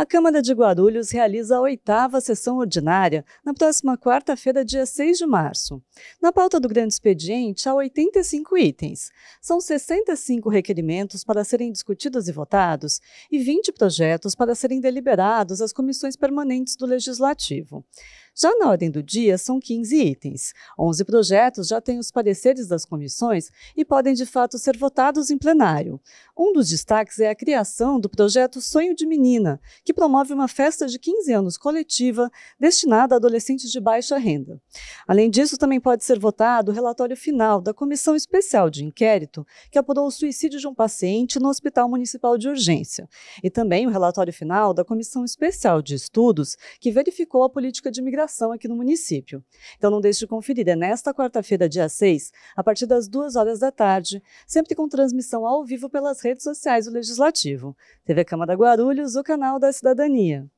A Câmara de Guarulhos realiza a oitava sessão ordinária na próxima quarta-feira, dia 6 de março. Na pauta do grande expediente há 85 itens. São 65 requerimentos para serem discutidos e votados e 20 projetos para serem deliberados às comissões permanentes do Legislativo. Já na ordem do dia, são 15 itens. 11 projetos já têm os pareceres das comissões e podem, de fato, ser votados em plenário. Um dos destaques é a criação do projeto Sonho de Menina, que promove uma festa de 15 anos coletiva destinada a adolescentes de baixa renda. Além disso, também pode ser votado o relatório final da Comissão Especial de Inquérito, que apurou o suicídio de um paciente no Hospital Municipal de Urgência, e também o relatório final da Comissão Especial de Estudos, que verificou a política de migração imigração aqui no município. Então não deixe de conferir, é nesta quarta-feira, dia 6, a partir das 2 horas da tarde, sempre com transmissão ao vivo pelas redes sociais do Legislativo. TV Câmara Guarulhos, o canal da Cidadania.